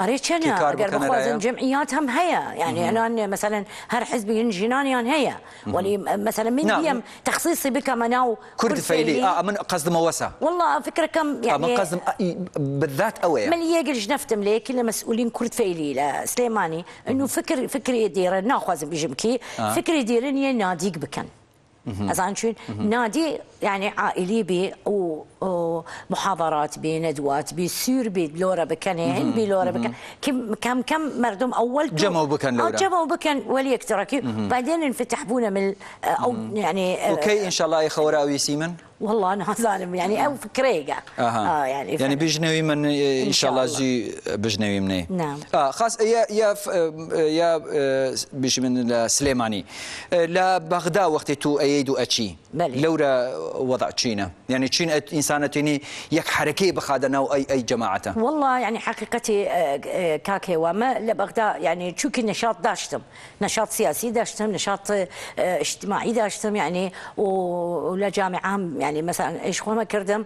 اريد انا اقدر بخوازن جمعيات هم هيا يعني انا مثلا هر حزب ينجنان يان هيا ولي مثلا من نعم. يم تخصيصي بك مناو كرد فيلي اه من قصد موسى والله فكره كم يعني آه من يعني قصد آه، بالذات اوي يجي جنفتم جنفت كل مسؤولين كرد فيلي لسليماني انه فكر فكري يدير ناخذ بجمكي آه. فكري إني ناديك بكن شو نادي يعني عائلي بي محاضرات بي ندوات بي سير بي لورا بكن هن بي لورا بكن كم كم كم مردم أول جمعوا بكن لورا آه، جمعوا بكن ولي بعدين انفتح بونا من آه، أو يعني آه، وكي إن شاء الله يخورا ويسيمن والله انا [LAUGHS] ظالم يعني او فكريقه اه, آه يعني يعني بجنوي من ان شاء الله زي بجنوي مني نعم اه خاص يا يا يا آه، بيش من سليماني آه، لا بغداد وقت تو ايدو اتشي لورا وضع تشينا يعني تشينا إنسانة تيني يك حركي بخادنا أو أي أي جماعة والله يعني حقيقتي آه، آه، كاكي وما لبغداد يعني شو نشاط داشتم نشاط سياسي داشتم نشاط آه، اجتماعي داشتم يعني جامعه يعني مثلا إيش خوما كردم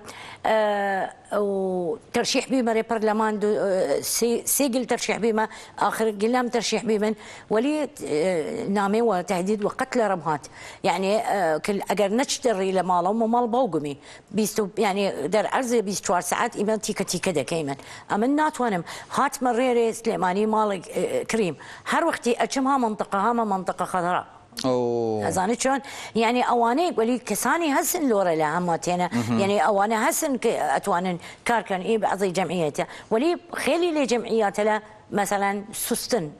وترشيح بيمه لبرلمان آه، سيجل ترشيح بيما اخر قلام ترشيح بيمن ولي آه، نامي وتهديد وقتل رمهات يعني آه، كل اگر نشتري لماله مال بوقمي بيستو يعني در ارزي بيستوار ساعات ايمان تيكا تيكا دا كيما اما ناتوانم هات مريري سليماني مال كريم هر وقتي اجمها منطقه هاما منطقه خضراء اوه زاني شلون يعني اواني ولي كساني هسن لورا لا ماتينا يعني اواني هسن اتوانن كاركن اي بعضي جمعيته ولي خيلي لجمعياته مثلا سستن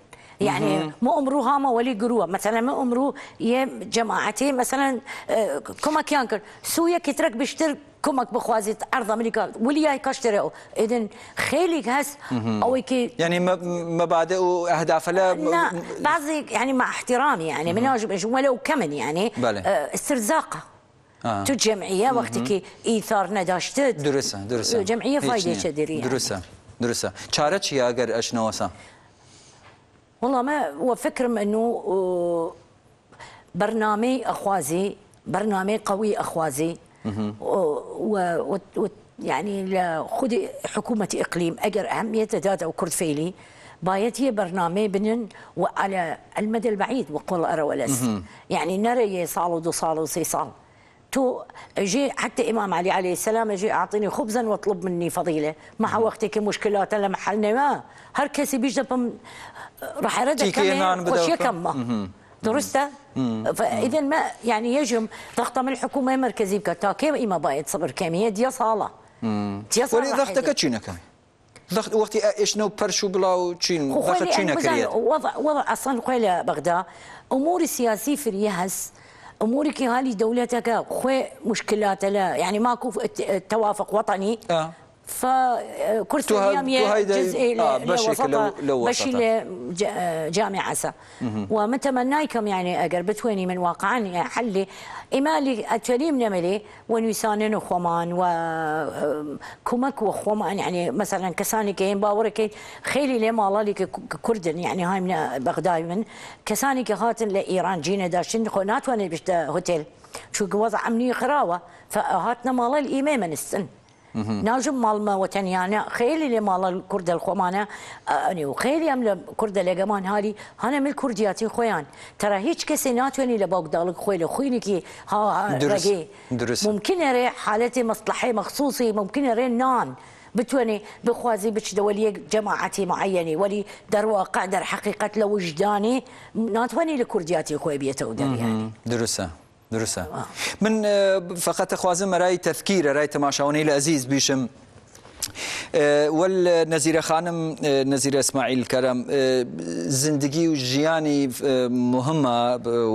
يعني مو امرو هاما ولي قروه مثلا مو امرو يا جماعتي مثلا آه، كومك يانكر سويا كترك بيشتر كمك بخوازي ارض امريكا هاي كاشتريو اذن خيلي هس او كي يعني مبادئ واهداف لا آه، بعض يعني مع احترامي يعني من واجب ولو كمن يعني آه، استرزاقه آه. تو جمعيه وقتك ايثار نداشت درسه درسه جمعيه فايده كدير يعني درسه درسه چاره چی اگر اشنوسه والله ما هو فكر انه برنامج اخوازي برنامج قوي اخوازي و يعني خذي حكومة إقليم أجر أهمية او وكرد فيلي بايت هي برنامج بنن وعلى المدى البعيد وقل أرى ولس يعني نرى صالو دو صالو سي صالو تو اجي حتى امام علي عليه السلام اجي اعطيني خبزا واطلب مني فضيله مع وقتك مشكلات لمحلنا ما هركسي بيجي راح اردك كمان وش يكمه درسته فاذا ما يعني يجم ضغطه من الحكومه المركزيه بكتا كيم ما بايت صبر كم هي دي صاله دي صاله ولي ضغطك تشينا كم ضغط وقتي شنو برشو بلاو تشين ضغط تشينا يعني كريات وضع وضع اصلا قيل بغداد امور سياسيه في اليهس امورك هالي دولتك خوي مشكلات لا يعني ماكو توافق وطني آه. فكرسي اليوم جزء آه بشك لو, لو باش جامعة سا ومتمنايكم يعني اگر بتويني من واقعا يعني حلي إمالي اتريم نملي ونسان وخمان وكمك وخمان يعني مثلا كساني كين باورك خيلي لما الله لك كردن يعني هاي من بغداد من كساني كهاتن لإيران جينا داشن خونات وانا بشتا هوتيل شو وضع أمني خراوة فهاتنا مالا من السن ناژم وەتەنیانە خێلی لێ ماڵە کوردە خۆمانە ئەنی و خێلی ئەم لە کووردە لێگەمان هاری هەنە میل کوردیاتی خۆیان تەرا هیچ کەسی ناتوانێنی لە باوکداڵک خۆی لە خوینێکی ڕێگەی ممکنەرێ حالەتی مەستلحی مەخصوصی ممکنەرێ نان. بتواني بخوازي بتشدولي جماعتي معينه ولي در واقع در حقيقه لوجداني ناتواني لكردياتي خويبيته ودري يعني درسه درسته من آه، فقط خوازم رای تەفکیرە رای تماشاونی لعزیز بیشم وەل نەزیرە خانم نەزیرە اسماعیل کەرم زندگی و ژیانی مهمە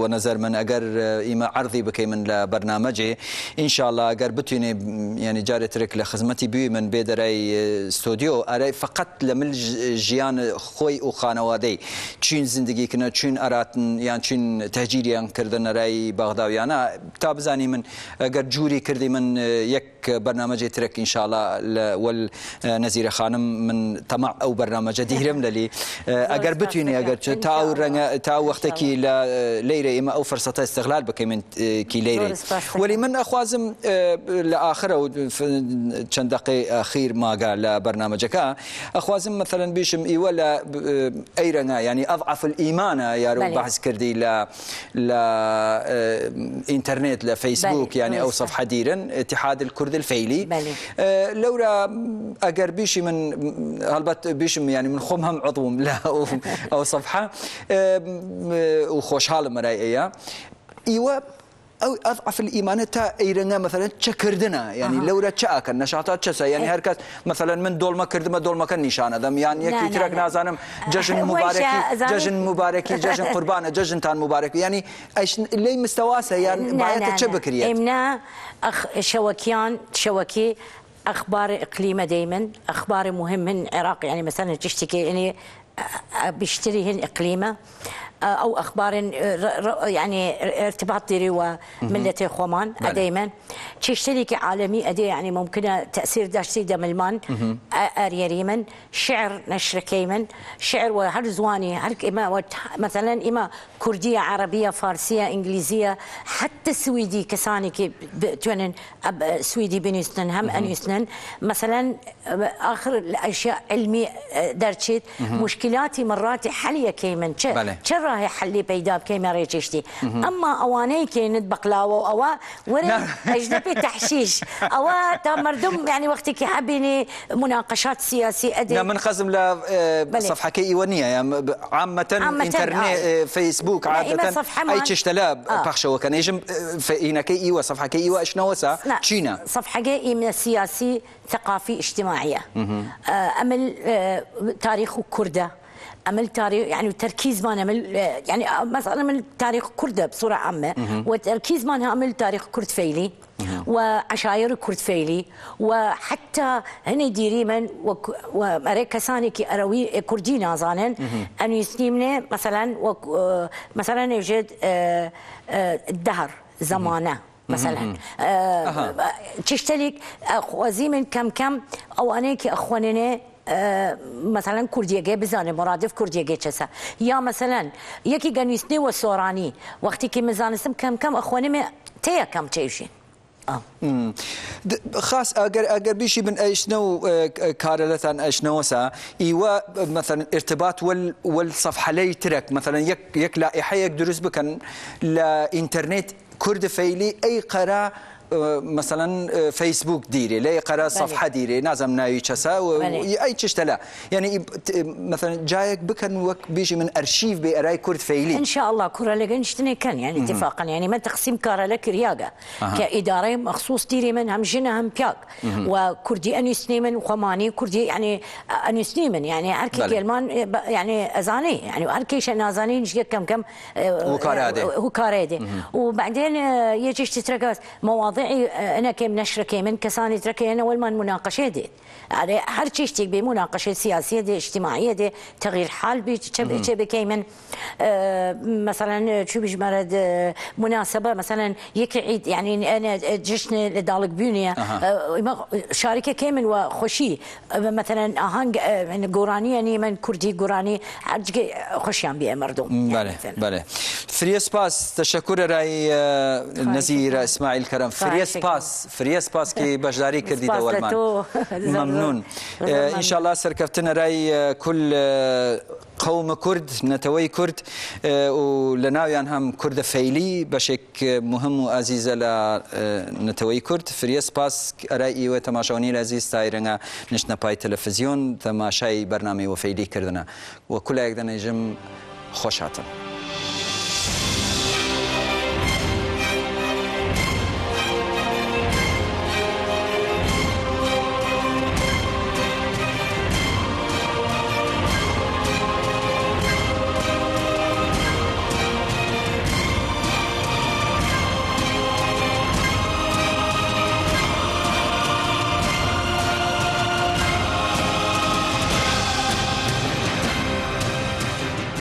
و نظر من ئەگەر ئیمە عرضی بکەی من لە بەرنمەجێ ئینشاءله ئەگەر بتوانێ ینی جارێترێک لە خزمەتی بوی من بێ دەرای ستۆدیۆ ئەرای فقط لە مل ژیان خۆی و خانەوادەی چین زندگیکنە چین ئەراتن یان چین تەجیریان کردن نەرای باغداویانە تا بزانی من ئەگەر جووری کردی من یەک بەرنمەجێ ترێک ئینشاءله لە آه، نزیر خانم من تمع او برنامج دیرم [LAUGHS] للي اگر بتوینێ اگر تا ئەو ڕەنگە تا وقتی لە لیره ایم او فرصت استغلال بکەین کی لیره ولی من اخوازم آه، لە آخرە و چەند دقی خیر ماگا لە بەرنمەجەکە اخوازم مثلا بیشم ئیوە لە یعنی اضعف الايمان يا یارو بحث کردی لە لە آه، انترنت لە فەیسبوک ینی او صفحه حەدیرن اتحاد الكرد الفيلي لورا اگر بيشي من هلبت بيشم یعنی يعني من خم هم عضوم لا او صفحه و خوشحال حال مرايا ايوه او اضعف الايمان تا ايرنا مثلا تشكردنا يعني أه. لا تشاك النشاطات تشسا يعني إيه. هركز مثلا من دول ما كرد ما دول ما كان نشان دم يعني يكي ترك نازانم جشن [LAUGHS] مبارك جشن مبارك جشن قربانه جشن تان مبارك يعني ايش اللي مستواسه يعني بايت تشبكريات امنا اخ شوكيان شوكي اخبار اقليمه دائما اخبار مهم من العراق يعني مثلا تشتكي يعني، اني آه، آه، بيشتريهن اقليمه او اخبار آه، يعني ارتباط ديري ومله خومان دائما تشي شركه عالمي ادي يعني ممكن تاثير داشتي دم المان آه، ارير ريمن شعر نشر كيمن شعر وهر زواني هر إما مثلا اما كرديه عربيه فارسيه انجليزيه حتى سويدي كساني كي تونن سويدي بنيسنن هم انيسنن مثلا اخر الاشياء علمي آه، دارتشيت مشكلاتي مرات حليه كيمن شر راهي حلي بيدا بكيما ريتشتي اما اواني كاينت بقلاوه واوا ورا اجنبي تحشيش اوا تمردم يعني وقت كي مناقشات سياسيه ادي من خزم لا صفحه كي ايوانيه يعني عامة, عامة انترنت فيسبوك عادة اي تشتلا بخشا وكان يجم هنا كي ايوا صفحه كي ايوا شنو وسا تشينا صفحه كي من السياسي ثقافي اجتماعيه امل تاريخ كرده عمل تاريخ يعني التركيز مان عمل يعني مثلا من تاريخ كرد بصوره عامه وتركيز مالها عمل تاريخ كرد فيلي وعشاير كرد فيلي وحتى هني ديري من ومريكا ساني كي اروي كردي نازانن ان يسنيمنا مثلا مثلا يوجد آه، آه، الدهر زمانه مثلا آه، تشتلك خوازي من كم كم او كي اخواننا مثلا کوردیەگەی بزانێ مرادف کوردیەگەی چەسە یا مەمثلەن یەکی گەنویستنی وە سۆرانی وەختێکی مزانستم كم اخواني ما تەیە كم چێژین آه. خاص اگر اگر بیشی بن ئەیشنە اشنو کارەلەتان ايوا مثلا ارتباط والصفحەلەی ترك مثلا يك لائحەیەک دروست بکەن بكن ئینتەرنێت كرد فيلي أي قرار مثلا آه، فيسبوك ديري لا يقرا صفحه ديري نازم ناوي تشسا اي تشتا لا يعني مثلا جايك بكن وك بيجي من ارشيف باراي كرد فيلي ان شاء الله كره لقنشتني كان يعني اتفاقا يعني من تقسيم كارا لك رياقه كاداره مخصوص ديري من هم جنة هم بياق وكردي أني سنيمن وخماني كردي يعني أني سنيمن يعني أركي كيلمان يعني اه، ازاني يعني هركي أزاني نجي كم كم اه، هو وكارادي وبعدين يجيش تتركز مواضيع وضعي آه، انا كم نشره كم كساني تركي انا اول ما مناقشه دي على يعني هر شيء اشتي بمناقشه سياسيه دي اجتماعيه دي تغيير حال بي تشبي من آه مثلا شو بيج مرض آه، مناسبه مثلا يك عيد يعني انا جشن دالك بيونيا آه شاركه كيمن وخشي آه، مثلا اهانج يعني قوراني يعني من كردي قوراني خوشيان بي مردم يعني بله بله سريس باس تشكر راي نزير اسماعيل كرم فریا سپاس فریا سپاس که بەشداری کردی دەوەمان ممنون ئینشاءالله سەرکەفتنە رای کل قوم کورد نەتەوەی کورد و لە ناویان هەم کوردە فەیلی بەشێک مهم و ئازیزە لە نەتەوەی کورد فریا سپاس ئەرای ئیوە تەماشاوانی لازیز تایرەنگە نشتە پای تەلەفزیۆن تەماشای بەرنامی وەفەیلی کردنە وە کولایەک دەنێژم خۆشاتم.